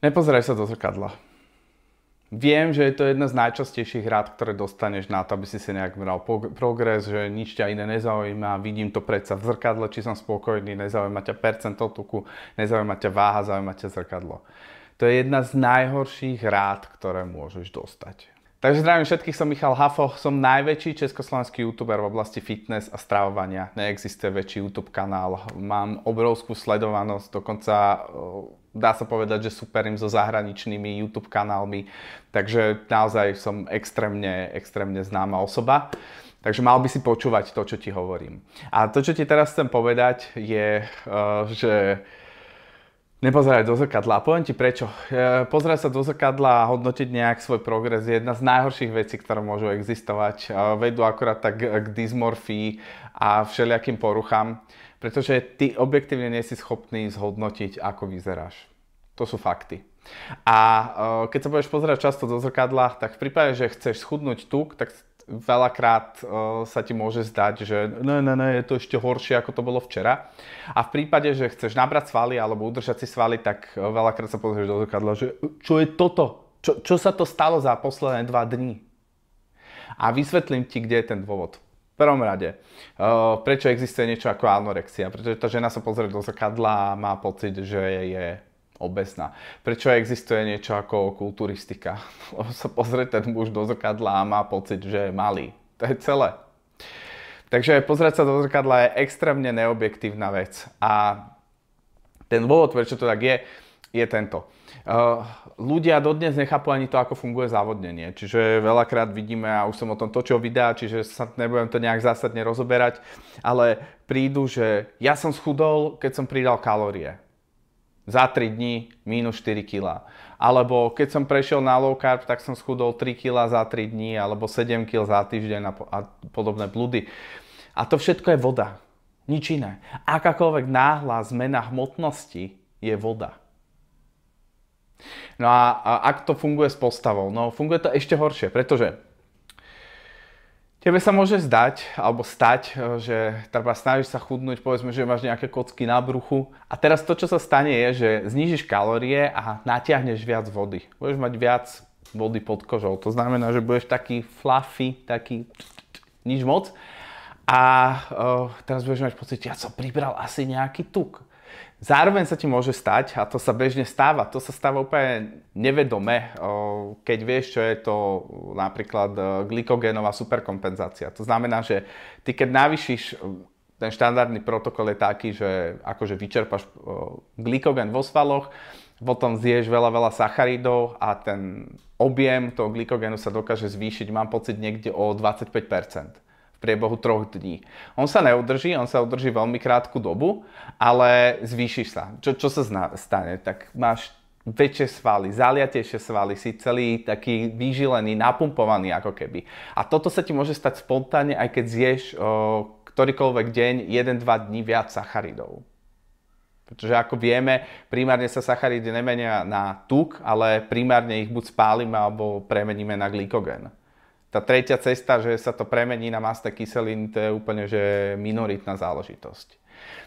Nepozeraj sa do zrkadla. Viem, že je to jedna z najčastejších rád, ktoré dostaneš na to, aby si si nejak meral progres, že nič ťa iné nezaujíma, vidím to predsa v zrkadle, či som spokojný, nezaujíma ťa percento tuku, nezaujíma ťa váha, zaujíma ťa zrkadlo. To je jedna z najhorších rád, ktoré môžeš dostať. Takže zdravím všetkých, som Michal Hafo, som najväčší československý youtuber v oblasti fitness a stravovania. Neexistuje väčší YouTube kanál, mám obrovskú sledovanosť, dokonca dá sa povedať, že superím so zahraničnými YouTube kanálmi, takže naozaj som extrémne, extrémne známa osoba. Takže mal by si počúvať to, čo ti hovorím. A to, čo ti teraz chcem povedať, je, eh, že nepozerať do zrkadla. A poviem ti prečo. Eh, Pozerať sa do zrkadla a hodnotiť nejak svoj progres je jedna z najhorších vecí, ktoré môžu existovať. Eh, Vedú akorát tak k dysmorfii a všelijakým poruchám. Pretože ty objektívne nie si schopný zhodnotiť, ako vyzeráš. To sú fakty. A e, keď sa budeš pozerať často do zrkadla, tak v prípade, že chceš schudnúť tuk, tak veľakrát e, sa ti môže zdať, že ne, ne, ne, je to ešte horšie, ako to bolo včera. A v prípade, že chceš nabrať svaly alebo udržať si svaly, tak e, veľakrát sa pozrieš do zrkadla, že čo je toto? Čo, čo sa to stalo za posledné dva dní? A vysvetlím ti, kde je ten dôvod prvom rade, uh, prečo existuje niečo ako anorexia? Pretože tá žena sa pozrie do zrkadla a má pocit, že je obezná. Prečo existuje niečo ako kulturistika? Lebo sa pozrie ten muž do zrkadla a má pocit, že je malý. To je celé. Takže pozrieť sa do zrkadla je extrémne neobjektívna vec. A ten dôvod, prečo to tak je, je tento. Eh, ľudia dodnes nechápu ani to, ako funguje závodnenie. Čiže veľakrát vidíme, a už som o tom točil videa, čiže sa nebudem to nejak zásadne rozoberať, ale prídu, že ja som schudol, keď som pridal kalórie. Za 3 dní minus 4 kg. Alebo keď som prešiel na low carb, tak som schudol 3 kg za 3 dní, alebo 7 kg za týždeň a, a podobné blúdy. A to všetko je voda. Nič iné. Akákoľvek náhla zmena hmotnosti je voda. No a, a ak to funguje s postavou? No funguje to ešte horšie, pretože Tebe sa môže zdať, alebo stať, e, že treba snažíš sa chudnúť, povedzme, že máš nejaké kocky na bruchu a teraz to, čo sa stane je, že znížiš kalórie a natiahneš viac vody. Budeš mať viac vody pod kožou. To znamená, že budeš taký fluffy, taký nič moc. A uh, teraz budeš mať pocit, ja som pribral asi nejaký tuk. Zároveň sa ti môže stať, a to sa bežne stáva, to sa stáva úplne nevedome, keď vieš, čo je to napríklad e, glykogénová superkompenzácia. To znamená, že ty keď navyšíš e, ten štandardný protokol je taký, že akože vyčerpaš e, glykogén vo svaloch, potom zješ veľa, veľa sacharidov a ten objem toho glykogénu sa dokáže zvýšiť, mám pocit, niekde o 25 priebehu troch dní. On sa neudrží, on sa udrží veľmi krátku dobu, ale zvýši sa. Čo, čo sa zna, stane? Tak máš väčšie svaly, zaliatejšie svaly, si celý taký vyžilený, napumpovaný ako keby. A toto sa ti môže stať spontánne, aj keď zješ o, ktorýkoľvek deň 1-2 dní viac sacharidov. Pretože ako vieme, primárne sa sacharidy nemenia na tuk, ale primárne ich buď spálime alebo premeníme na glykogén tá tretia cesta, že sa to premení na masné kyseliny, to je úplne že minoritná záležitosť.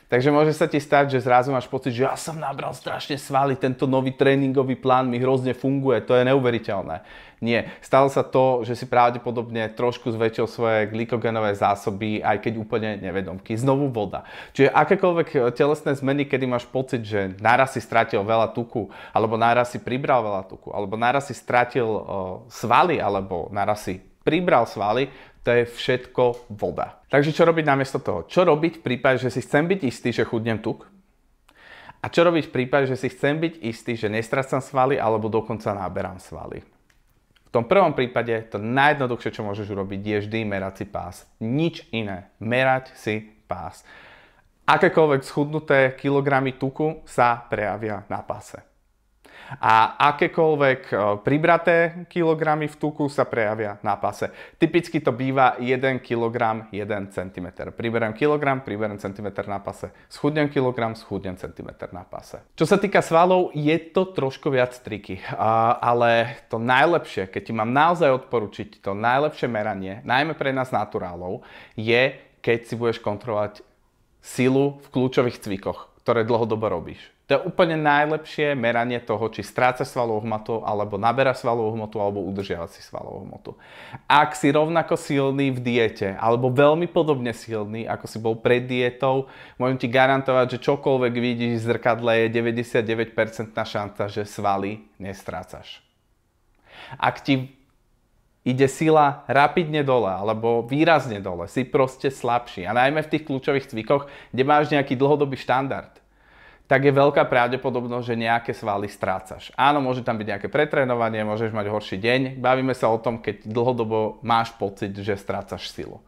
Takže môže sa ti stať, že zrazu máš pocit, že ja som nabral strašne svaly, tento nový tréningový plán mi hrozne funguje, to je neuveriteľné. Nie, stalo sa to, že si pravdepodobne trošku zväčšil svoje glykogenové zásoby, aj keď úplne nevedomky. Znovu voda. Čiže akékoľvek telesné zmeny, kedy máš pocit, že naraz si stratil veľa tuku, alebo naraz si pribral veľa tuku, alebo naraz si stratil svaly, alebo naraz si pribral svaly, to je všetko voda. Takže čo robiť namiesto toho? Čo robiť v prípade, že si chcem byť istý, že chudnem tuk? A čo robiť v prípade, že si chcem byť istý, že nestracam svaly alebo dokonca náberám svaly? V tom prvom prípade to najjednoduchšie, čo môžeš urobiť, je vždy merať si pás. Nič iné. Merať si pás. Akékoľvek schudnuté kilogramy tuku sa prejavia na páse a akékoľvek e, pribraté kilogramy v tuku sa prejavia na pase. Typicky to býva 1 kg 1 cm. Priberiem kilogram, priberiem cm na pase. Schudnem kilogram, schudnem cm na pase. Čo sa týka svalov, je to trošku viac triky, ale to najlepšie, keď ti mám naozaj odporučiť to najlepšie meranie, najmä pre nás naturálov, je keď si budeš kontrolovať silu v kľúčových cvikoch ktoré dlhodobo robíš. To je úplne najlepšie meranie toho, či strácaš svalovú hmotu, alebo naberáš svalovú hmotu, alebo udržiavaš si svalovú hmotu. Ak si rovnako silný v diete, alebo veľmi podobne silný, ako si bol pred dietou, môžem ti garantovať, že čokoľvek vidíš v zrkadle je 99% šanca, že svaly nestrácaš. Ak ti ide sila rapidne dole alebo výrazne dole, si proste slabší. A najmä v tých kľúčových cvikoch, kde máš nejaký dlhodobý štandard, tak je veľká pravdepodobnosť, že nejaké svaly strácaš. Áno, môže tam byť nejaké pretrénovanie, môžeš mať horší deň. Bavíme sa o tom, keď dlhodobo máš pocit, že strácaš silu.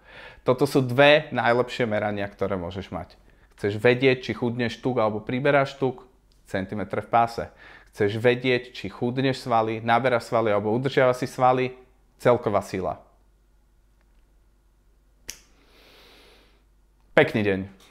Toto sú dve najlepšie merania, ktoré môžeš mať. Chceš vedieť, či chudneš tuk alebo priberáš tuk, centimetre v páse. Chceš vedieť, či chudneš svaly, naberáš svaly alebo udržiavaš si svaly, celková sila. Pekný deň.